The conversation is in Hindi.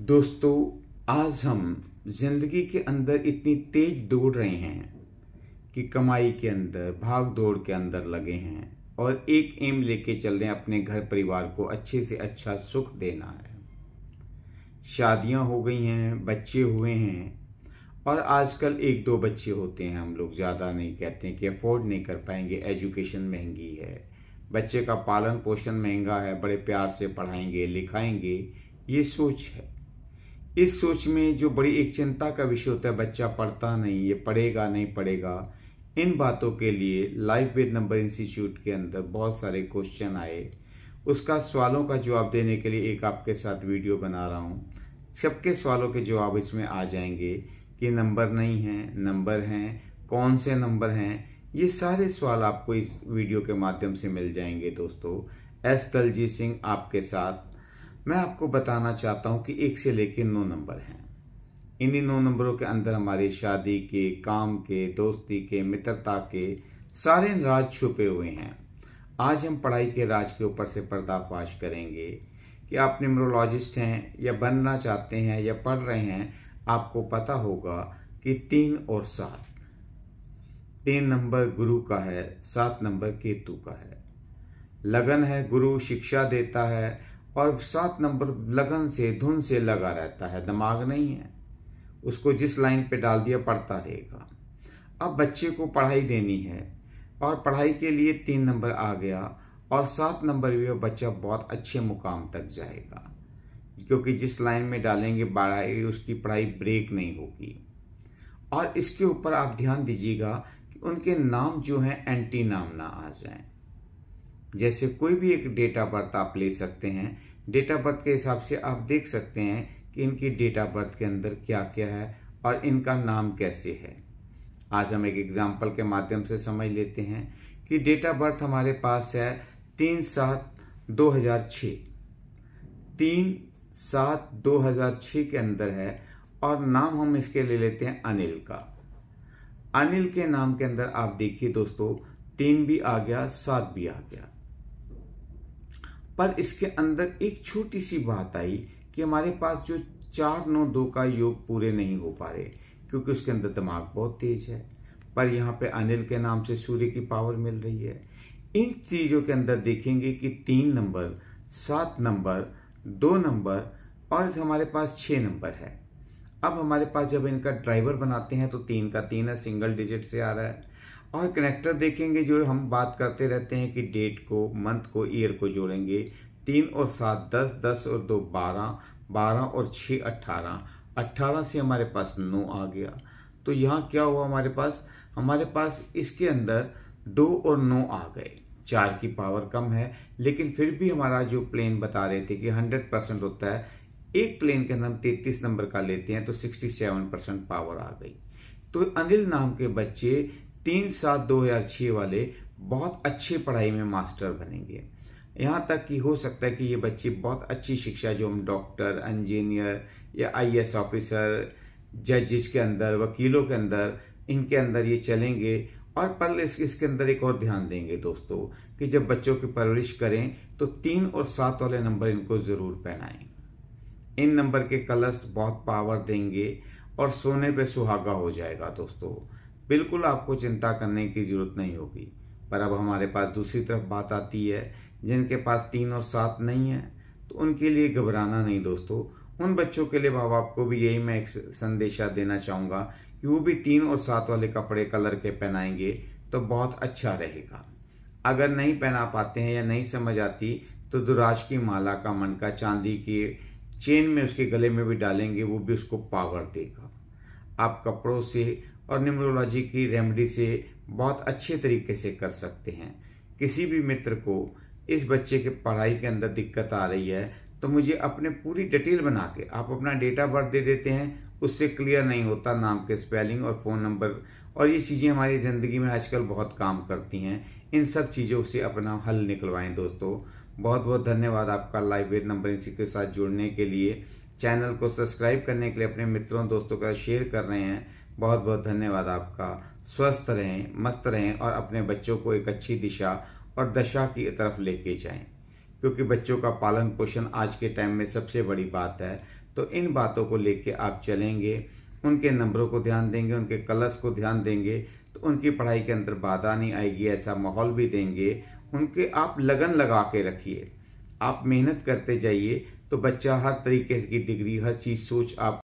दोस्तों आज हम जिंदगी के अंदर इतनी तेज दौड़ रहे हैं कि कमाई के अंदर भाग दौड़ के अंदर लगे हैं और एक एम लेके चल रहे हैं अपने घर परिवार को अच्छे से अच्छा सुख देना है शादियां हो गई हैं बच्चे हुए हैं और आजकल एक दो बच्चे होते हैं हम लोग ज़्यादा नहीं कहते हैं कि अफोर्ड नहीं कर पाएंगे एजुकेशन महंगी है बच्चे का पालन पोषण महंगा है बड़े प्यार से पढ़ाएंगे लिखाएंगे ये सोच है इस सोच में जो बड़ी एक चिंता का विषय होता है बच्चा पढ़ता नहीं ये पढ़ेगा नहीं पढ़ेगा इन बातों के लिए लाइफ वेद नंबर इंस्टीट्यूट के अंदर बहुत सारे क्वेश्चन आए उसका सवालों का जवाब देने के लिए एक आपके साथ वीडियो बना रहा हूँ सबके सवालों के जवाब इसमें आ जाएंगे कि नंबर नहीं हैं नंबर हैं कौन से नंबर हैं ये सारे सवाल आपको इस वीडियो के माध्यम से मिल जाएंगे दोस्तों एस दलजीत सिंह आपके साथ मैं आपको बताना चाहता हूं कि एक से लेकर नौ नंबर हैं इन्हीं नौ नंबरों के अंदर हमारी शादी के काम के दोस्ती के मित्रता के सारे राज छुपे हुए हैं आज हम पढ़ाई के राज के ऊपर से पर्दाफाश करेंगे कि आप न्यूमरोलॉजिस्ट हैं या बनना चाहते हैं या पढ़ रहे हैं आपको पता होगा कि तीन और सात तीन नंबर गुरु का है सात नंबर केतु का है लगन है गुरु शिक्षा देता है और सात नंबर लगन से धुन से लगा रहता है दिमाग नहीं है उसको जिस लाइन पे डाल दिया पढ़ता रहेगा अब बच्चे को पढ़ाई देनी है और पढ़ाई के लिए तीन नंबर आ गया और सात नंबर भी बच्चा बहुत अच्छे मुकाम तक जाएगा क्योंकि जिस लाइन में डालेंगे बारह उसकी पढ़ाई ब्रेक नहीं होगी और इसके ऊपर आप ध्यान दीजिएगा कि उनके नाम जो हैं एंटी नाम ना आ जाएं जैसे कोई भी एक डेट ऑफ बर्थ आप ले सकते हैं डेट ऑफ बर्थ के हिसाब से आप देख सकते हैं कि इनकी डेट ऑफ बर्थ के अंदर क्या क्या है और इनका नाम कैसे है आज हम एक एग्जाम्पल के माध्यम से समझ लेते हैं कि डेट ऑफ बर्थ हमारे पास है तीन सात दो हजार छ तीन सात दो हजार छ के अंदर है और नाम हम इसके ले लेते हैं अनिल का अनिल के नाम के अंदर आप देखिए दोस्तों तीन भी आ गया सात भी आ गया पर इसके अंदर एक छोटी सी बात आई कि हमारे पास जो चार नौ दो का योग पूरे नहीं हो पा रहे क्योंकि उसके अंदर दिमाग बहुत तेज है पर यहाँ पे अनिल के नाम से सूर्य की पावर मिल रही है इन चीज़ों के अंदर देखेंगे कि तीन नंबर सात नंबर दो नंबर और हमारे पास छः नंबर है अब हमारे पास जब इनका ड्राइवर बनाते हैं तो तीन का तीन है सिंगल डिजिट से आ रहा है और कनेक्टर देखेंगे जो हम बात करते रहते हैं कि डेट को मंथ को ईयर को जोड़ेंगे तीन और सात दस दस और दो बारह बारह और छः अट्ठारह अट्ठारह से हमारे पास नौ आ गया तो यहाँ क्या हुआ हमारे पास हमारे पास इसके अंदर दो और नौ आ गए चार की पावर कम है लेकिन फिर भी हमारा जो प्लेन बता रहे थे कि हंड्रेड परसेंट होता है एक प्लेन के अंदर हम तैतीस नंबर का लेते हैं तो सिक्सटी सेवन परसेंट पावर आ गई तो अनिल नाम के बच्चे तीन सात दो हजार छः वाले बहुत अच्छे पढ़ाई में मास्टर बनेंगे यहाँ तक कि हो सकता है कि ये बच्चे बहुत अच्छी शिक्षा जो हम डॉक्टर इंजीनियर या आई ऑफिसर जजिस के अंदर वकीलों के अंदर इनके अंदर ये चलेंगे और इसके इसके अंदर एक और ध्यान देंगे दोस्तों कि जब बच्चों की परवरिश करें तो तीन और सात वाले नंबर इनको ज़रूर पहनाएं इन नंबर के कलर्स बहुत पावर देंगे और सोने पे सुहागा हो जाएगा दोस्तों बिल्कुल आपको चिंता करने की जरूरत नहीं होगी पर अब हमारे पास दूसरी तरफ बात आती है जिनके पास तीन और सात नहीं है तो उनके लिए घबराना नहीं दोस्तों उन बच्चों के लिए माँ बाप को भी यही मैं एक संदेशा देना चाहूँगा कि वो भी तीन और सात वाले कपड़े कलर के पहनाएंगे तो बहुत अच्छा रहेगा अगर नहीं पहना पाते हैं या नहीं समझ आती तो दुराज की माला का मन का चांदी के चेन में उसके गले में भी डालेंगे वो भी उसको पावर देगा आप कपड़ों से और न्यूमरोलॉजी की रेमेडी से बहुत अच्छे तरीके से कर सकते हैं किसी भी मित्र को इस बच्चे के पढ़ाई के अंदर दिक्कत आ रही है तो मुझे अपने पूरी डिटेल बना के आप अपना डेट ऑफ बर्थ दे देते हैं उससे क्लियर नहीं होता नाम के स्पेलिंग और फ़ोन नंबर और ये चीज़ें हमारी ज़िंदगी में आजकल बहुत काम करती हैं इन सब चीज़ों से अपना हल निकलवाएं दोस्तों बहुत बहुत धन्यवाद आपका लाइब्रेरी नंबर इसी के साथ जुड़ने के लिए चैनल को सब्सक्राइब करने के लिए अपने मित्रों दोस्तों के साथ शेयर कर रहे हैं बहुत बहुत धन्यवाद आपका स्वस्थ रहें मस्त रहें और अपने बच्चों को एक अच्छी दिशा और दशा की तरफ लेके जाएं क्योंकि बच्चों का पालन पोषण आज के टाइम में सबसे बड़ी बात है तो इन बातों को लेके आप चलेंगे उनके नंबरों को ध्यान देंगे उनके कलर्स को ध्यान देंगे तो उनकी पढ़ाई के अंदर बाधा नहीं आएगी ऐसा माहौल भी देंगे उनके आप लगन लगा के रखिए आप मेहनत करते जाइए तो बच्चा हर तरीके की डिग्री हर चीज़ सोच आप